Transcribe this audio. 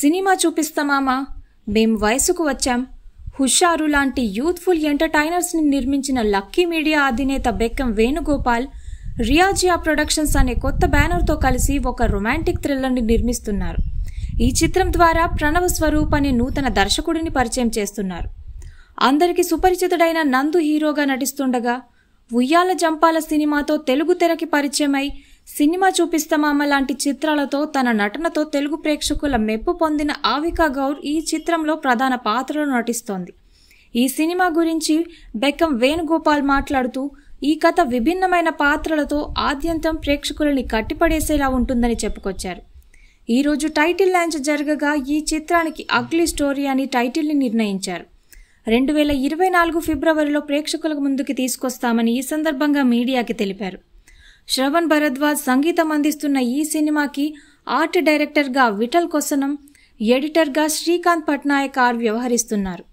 cinema చూపిస్తామామా మేం వయసుకు వచ్చాం హుషారు లాంటి యూత్ఫుల్ ఎంటర్టైనర్స్ని నిర్మించిన లక్కీ మీడియా అధినేత బెక్కం వేణుగోపాల్ రియాజియా ప్రొడక్షన్స్ అనే కొత్త బ్యానర్తో కలిసి ఒక రొమాంటిక్ థ్రిల్లర్ని నిర్మిస్తున్నారు ఈ చిత్రం ద్వారా ప్రణవ స్వరూప్ అనే నూతన దర్శకుడిని పరిచయం చేస్తున్నారు అందరికీ సుపరిచితుడైన నందు హీరోగా నటిస్తుండగా ఉయ్యాల జంపాల సినిమాతో తెలుగు తెరకి పరిచయమై సినిమా చూపిస్తామామ లాంటి చిత్రాలతో తన నటనతో తెలుగు ప్రేక్షకుల మెప్పు పొందిన ఆవికా గౌర్ ఈ చిత్రంలో ప్రధాన పాత్రలో నటిస్తోంది ఈ సినిమా గురించి బెక్కం వేణుగోపాల్ మాట్లాడుతూ ఈ కథ విభిన్నమైన పాత్రలతో ఆద్యంతం ప్రేక్షకులని కట్టిపడేసేలా ఉంటుందని చెప్పుకొచ్చారు ఈరోజు టైటిల్ లాంచ్ జరగగా ఈ చిత్రానికి అగ్లీ స్టోరీ అని టైటిల్ని నిర్ణయించారు రెండు వేల ఇరవై నాలుగు ఫిబ్రవరిలో ప్రేక్షకుల ముందుకి తీసుకొస్తామని ఈ సందర్భంగా మీడియాకి తెలిపారు శ్రవణ్ భరద్వాజ్ సంగీతం అందిస్తున్న ఈ సినిమాకి ఆర్ట్ డైరెక్టర్గా విఠల్ కొసనం ఎడిటర్గా శ్రీకాంత్ పట్నాయక్ ఆర్ వ్యవహరిస్తున్నారు